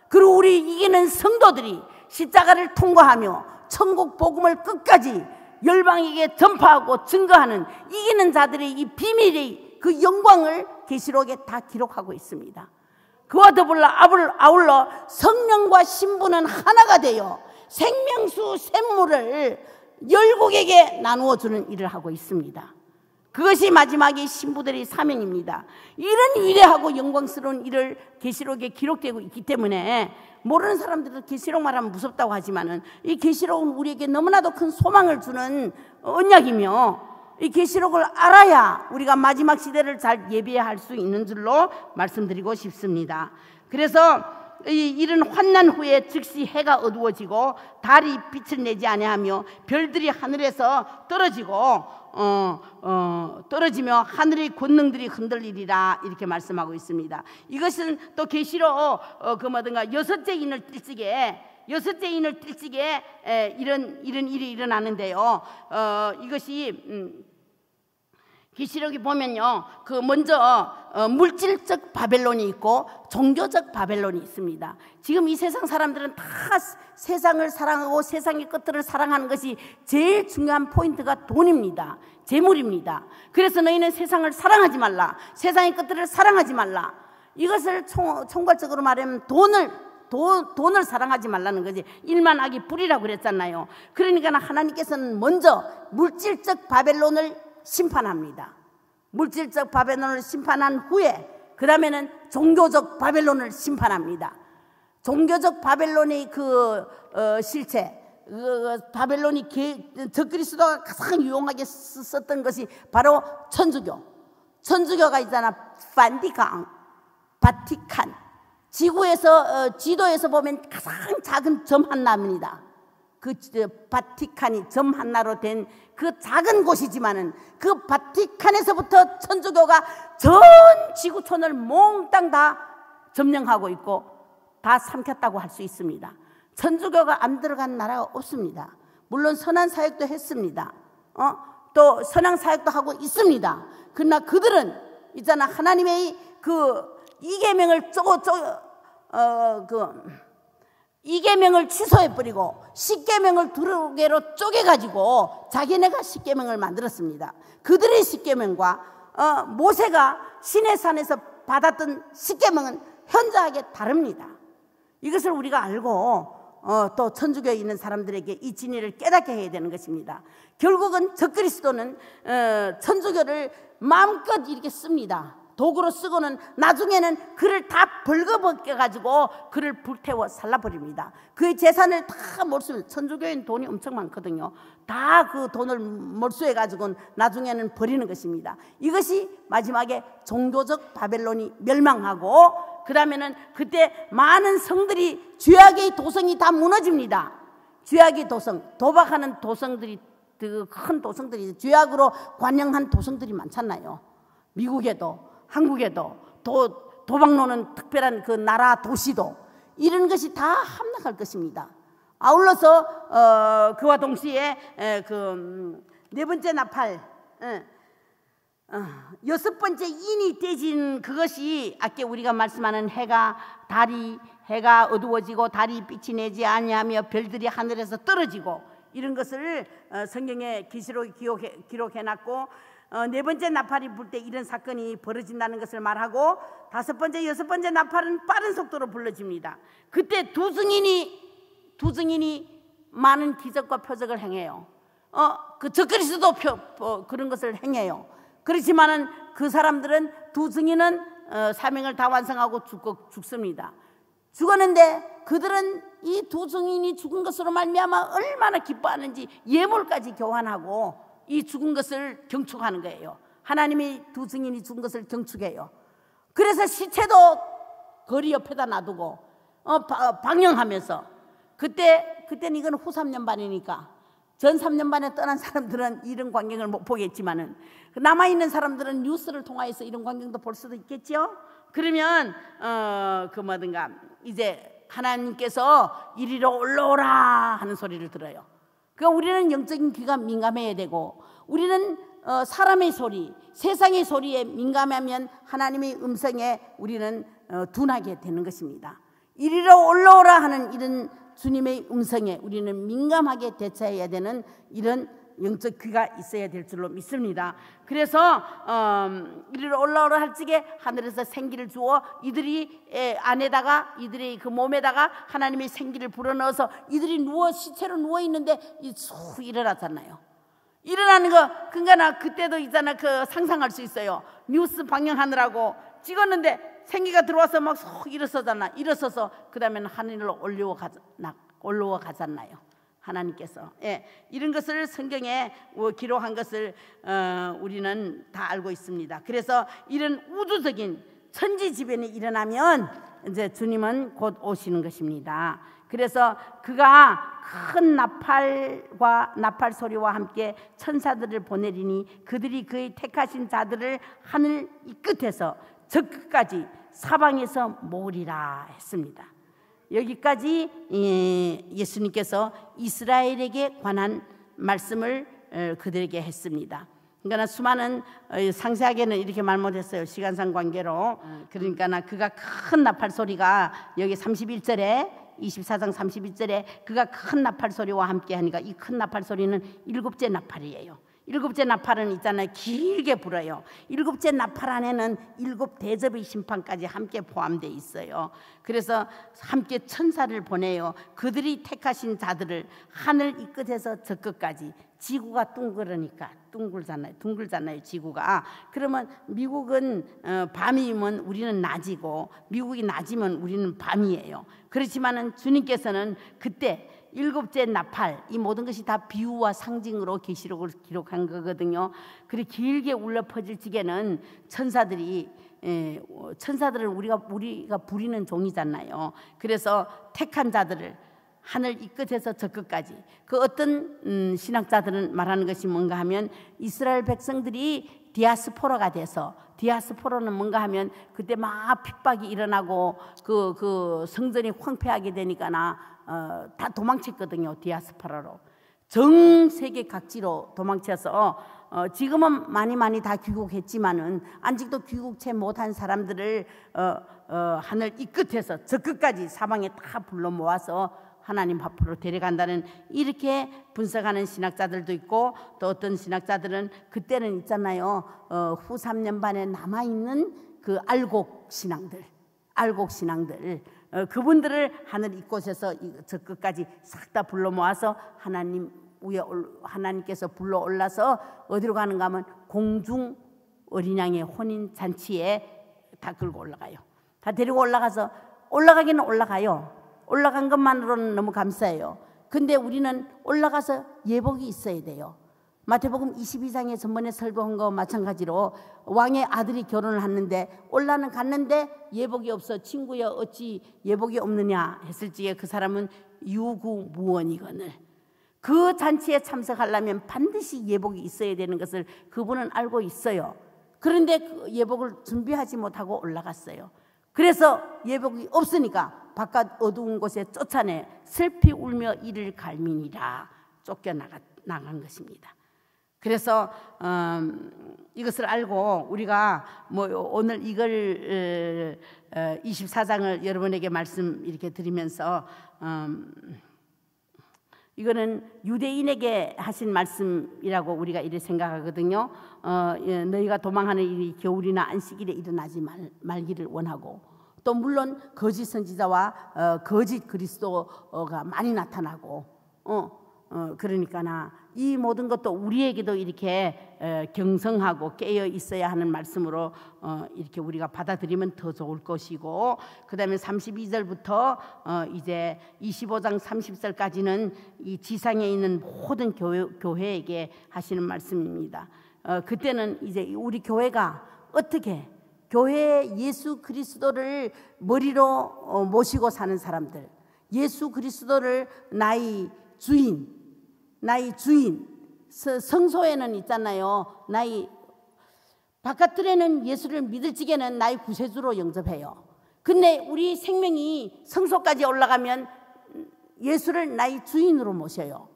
그리고 우리 이기는 성도들이 십자가를 통과하며 천국 복음을 끝까지 열방에게 전파하고 증거하는 이기는 자들의 이 비밀의 그 영광을 계시록에 다 기록하고 있습니다. 그와 더불어 아울러 성령과 신부는 하나가 되어 생명수 샘물을 열국에게 나누어 주는 일을 하고 있습니다. 그것이 마지막에 신부들의 사명입니다. 이런 위대하고 영광스러운 일을 계시록에 기록되고 있기 때문에 모르는 사람들도 계시록 말하면 무섭다고 하지만은 이 계시록은 우리에게 너무나도 큰 소망을 주는 언약이며 이 계시록을 알아야 우리가 마지막 시대를 잘 예비할 수 있는 줄로 말씀드리고 싶습니다. 그래서 이, 이런 환난 후에 즉시 해가 어두워지고 달이 빛을 내지 아니하며 별들이 하늘에서 떨어지고 어, 어, 떨어지며 하늘의 권능들이 흔들리리라 이렇게 말씀하고 있습니다. 이것은 또계시록 어, 그 뭐든가 여섯째 인을 띠지게 여섯째 인을 뜰지게 에, 이런 이런 일이 일어나는데요. 어, 이것이 음, 계시록이 보면요, 그 먼저 어, 물질적 바벨론이 있고 종교적 바벨론이 있습니다. 지금 이 세상 사람들은 다 세상을 사랑하고 세상의 것들을 사랑하는 것이 제일 중요한 포인트가 돈입니다. 재물입니다. 그래서 너희는 세상을 사랑하지 말라. 세상의 것들을 사랑하지 말라. 이것을 총, 총괄적으로 말하면 돈을 돈, 돈을 사랑하지 말라는 거지. 일만 악이 불이라고 그랬잖아요. 그러니까 하나님께서는 먼저 물질적 바벨론을 심판합니다. 물질적 바벨론을 심판한 후에 그 다음에는 종교적 바벨론을 심판합니다. 종교적 바벨론의 그 어, 실체, 그 바벨론이 적그리스도가 가장 유용하게 썼던 것이 바로 천주교. 천주교가 있잖아. 반디강, 바티칸. 지구에서 어, 지도에서 보면 가장 작은 점 하나입니다. 그 바티칸이 점 하나로 된 그 작은 곳이지만은 그 바티칸에서부터 천주교가 전 지구촌을 몽땅 다 점령하고 있고 다 삼켰다고 할 수 있습니다. 천주교가 안 들어간 나라가 없습니다. 물론 선한 사역도 했습니다. 어? 또 선한 사역도 하고 있습니다. 그러나 그들은 있잖아 하나님의 그 이계명을 쪼고 쪼고 어, 그 이계명을 취소해버리고 십계명을 두 개로 쪼개가지고 자기네가 십계명을 만들었습니다. 그들의 십계명과 어, 모세가 시내산에서 받았던 십계명은 현저하게 다릅니다. 이것을 우리가 알고 어, 또 천주교에 있는 사람들에게 이 진리를 깨닫게 해야 되는 것입니다. 결국은 적그리스도는 어, 천주교를 마음껏 이렇게 씁니다. 도구로 쓰고는 나중에는 그를 다 벌거벗겨가지고 그를 불태워 살라버립니다. 그의 재산을 다 몰수, 해 천주교인 돈이 엄청 많거든요. 다 그 돈을 몰수해가지고는 나중에는 버리는 것입니다. 이것이 마지막에 종교적 바벨론이 멸망하고 그러면은 그때 많은 성들이 죄악의 도성이 다 무너집니다. 죄악의 도성, 도박하는 도성들이 그 큰 도성들이 죄악으로 관영한 도성들이 많잖아요. 미국에도 한국에도 도, 도박노는 특별한 그 나라 도시도 이런 것이 다 함락할 것입니다. 아울러서 어, 그와 동시에 에, 그, 음, 네 번째 나팔 에, 어, 여섯 번째 인이 떼진 그것이 아까 우리가 말씀하는 해가 달이 해가 어두워지고 달이 빛이 내지 아니하며 별들이 하늘에서 떨어지고 이런 것을 어, 성경에 기시로 기록해, 기록해놨고 어, 네 번째 나팔이 불 때 이런 사건이 벌어진다는 것을 말하고 다섯 번째, 여섯 번째 나팔은 빠른 속도로 불러집니다. 그때 두 증인이 두 증인이 많은 기적과 표적을 행해요. 어, 그 적그리스도 표 어, 그런 것을 행해요. 그렇지만은 그 사람들은 두 증인은 어, 사명을 다 완성하고 죽고 죽습니다. 죽었는데 그들은 이 두 증인이 죽은 것으로 말미암아 얼마나 기뻐하는지 예물까지 교환하고 이 죽은 것을 경축하는 거예요. 하나님이 두 증인이 죽은 것을 경축해요. 그래서 시체도 거리 옆에다 놔두고 어, 바, 방영하면서 그때 그때는 이건 후 3년 반이니까 전 3년 반에 떠난 사람들은 이런 광경을 못 보겠지만은 그 남아 있는 사람들은 뉴스를 통하여서 이런 광경도 볼 수도 있겠죠. 그러면 어, 그 뭐든가 이제 하나님께서 이리로 올라오라 하는 소리를 들어요. 그러니까 우리는 영적인 귀가 민감해야 되고 우리는 어, 사람의 소리, 세상의 소리에 민감하면 하나님의 음성에 우리는 어, 둔하게 되는 것입니다. 이리로 올라오라 하는 이런 주님의 음성에 우리는 민감하게 대처해야 되는 이런 영적 귀가 있어야 될 줄로 믿습니다. 그래서 어, 이리로 올라오라 할지게 하늘에서 생기를 주어 이들이 에, 안에다가 이들의 그 몸에다가 하나님의 생기를 불어넣어서 이들이 누워 시체로 누워 있는데 쑥 일어났잖아요. 일어나는 거 그러니까 나 그때도 있잖아 그 상상할 수 있어요. 뉴스 방영하느라고 찍었는데 생기가 들어와서 막 쏙 일어서잖아. 일어서서 그다음에는 하늘로 올려가 올라와 가잖아요. 하나님께서 예, 이런 것을 성경에 어, 기록한 것을 어, 우리는 다 알고 있습니다. 그래서 이런 우주적인 천지지변이 일어나면 이제 주님은 곧 오시는 것입니다. 그래서 그가 큰 나팔과 나팔 소리와 함께 천사들을 보내리니 그들이 그의 택하신 자들을 하늘 이 끝에서 저 끝까지 사방에서 모으리라 했습니다. 여기까지 예, 예수님께서 이스라엘에게 관한 말씀을 어, 그들에게 했습니다. 그러니까 수많은 어, 상세하게는 이렇게 말 못했어요. 시간상 관계로. 그러니까 나 그가 큰 나팔 소리가 여기 31절에 24장 31절에 그가 큰 나팔 소리와 함께 하니까 이 큰 나팔 소리는 일곱째 나팔이에요. 일곱째 나팔은 있잖아요. 길게 불어요. 일곱째 나팔 안에는 일곱 대접의 심판까지 함께 포함되어 있어요. 그래서 함께 천사를 보내요. 그들이 택하신 자들을 하늘 이 끝에서 저 끝까지 지구가 둥그러니까 둥글잖아요. 둥글잖아요. 지구가. 그러면 미국은 어, 밤이면 우리는 낮이고 미국이 낮이면 우리는 밤이에요. 그렇지만은 주님께서는 그때 일곱째 나팔 이 모든 것이 다 비유와 상징으로 계시록을 기록한 거거든요. 그리고 길게 울려 퍼질 지게는 천사들이 예, 어, 천사들은 우리가 우리가 부리는 종이잖아요. 그래서 택한 자들을 하늘 이 끝에서 저 끝까지 그 어떤 음, 신학자들은 말하는 것이 뭔가 하면 이스라엘 백성들이 디아스포라가 돼서 디아스포라는 뭔가 하면 그때 막 핍박이 일어나고 그그 그 성전이 황폐하게 되니까나 어, 다 도망쳤거든요. 디아스파라로. 전 세계 각지로 도망쳐서 어, 지금은 많이 많이 다 귀국했지만은 아직도 귀국 채 못한 사람들을 어, 어, 하늘 이 끝에서 저 끝까지 사방에 다 불러 모아서 하나님 앞으로 데려간다는 이렇게 분석하는 신학자들도 있고 또 어떤 신학자들은 그때는 있잖아요 어, 후 3년 반에 남아 있는 그 알곡 신앙들 알곡 신앙들 어, 그분들을 하늘 이곳에서 저 끝까지 싹 다 불러 모아서 하나님 위에 하나님께서 불러 올라서 어디로 가는가 하면 공중 어린양의 혼인 잔치에 다 끌고 올라가요. 다 데리고 올라가서 올라가기는 올라가요. 올라간 것만으로는 너무 감사해요. 근데 우리는 올라가서 예복이 있어야 돼요. 마태복음 22장에 전번에 설교한 거 마찬가지로 왕의 아들이 결혼을 하는데 올라는 갔는데 예복이 없어 친구여 어찌 예복이 없느냐 했을지에 그 사람은 유구무원이거늘 그 잔치에 참석하려면 반드시 예복이 있어야 되는 것을 그분은 알고 있어요. 그런데 그 예복을 준비하지 못하고 올라갔어요. 그래서 예복이 없으니까 바깥 어두운 곳에 쫓아내 슬피 울며 이를 갈민이라 쫓겨나간 것입니다. 그래서 음, 이것을 알고 우리가 뭐 오늘 이걸 24장을 어, 어, 여러분에게 말씀 이렇게 드리면서 음, 이거는 유대인에게 하신 말씀이라고 우리가 이래 생각하거든요. 어, 예, 너희가 도망하는 일이 겨울이나 안식일에 일어나지 말, 말기를 원하고 또 물론 거짓 선지자와 어, 거짓 그리스도가 많이 나타나고 어, 어, 그러니까나 이 모든 것도 우리에게도 이렇게 경성하고 깨어 있어야 하는 말씀으로 어, 이렇게 우리가 받아들이면 더 좋을 것이고 그 다음에 32절부터 어, 이제 25장 30절까지는 이 지상에 있는 모든 교회, 에게 하시는 말씀입니다 그때는 이제 우리 교회가 어떻게 교회 예수 그리스도를 머리로 모시고 사는 사람들 예수 그리스도를 나의 주인 나의 주인 성소에는 있잖아요. 나의 바깥들에는 예수를 믿을 지게는 나의 구세주로 영접해요. 근데 우리 생명이 성소까지 올라가면 예수를 나의 주인으로 모셔요.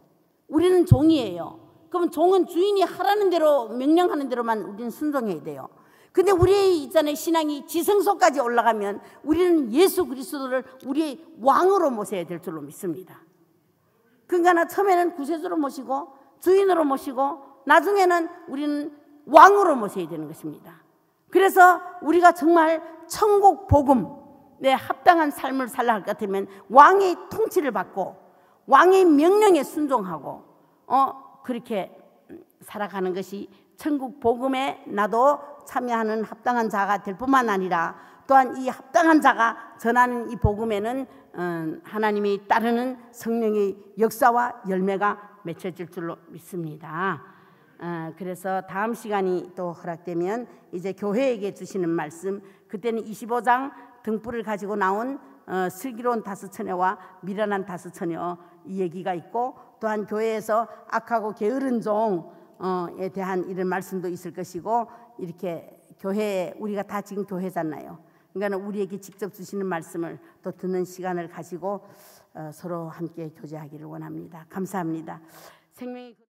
우리는 종이에요. 그럼 종은 주인이 하라는 대로 명령하는 대로만 우리는 순종해야 돼요. 근데 우리의 있잖아요 신앙이 지성소까지 올라가면 우리는 예수 그리스도를 우리의 왕으로 모셔야 될 줄로 믿습니다. 그러니까 처음에는 구세주로 모시고 주인으로 모시고 나중에는 우리는 왕으로 모셔야 되는 것입니다. 그래서 우리가 정말 천국 복음에 네, 합당한 삶을 살라 할 것 같으면 왕의 통치를 받고 왕의 명령에 순종하고 어 그렇게 살아가는 것이 천국 복음에 나도 참여하는 합당한 자가 될 뿐만 아니라 또한 이 합당한 자가 전하는 이 복음에는 어, 하나님이 따르는 성령의 역사와 열매가 맺혀질 줄로 믿습니다. 어, 그래서 다음 시간이 또 허락되면 이제 교회에게 주시는 말씀 그때는 25장 등불을 가지고 나온 어, 슬기로운 다섯 처녀와 미련한 다섯 처녀 이 얘기가 있고 또한 교회에서 악하고 게으른 종에 대한 이런 말씀도 있을 것이고 이렇게 교회 에 우리가 다 지금 교회잖아요. 그러니까 우리에게 직접 주시는 말씀을 또 듣는 시간을 가지고 어, 서로 함께 교제하기를 원합니다. 감사합니다. 생명이 그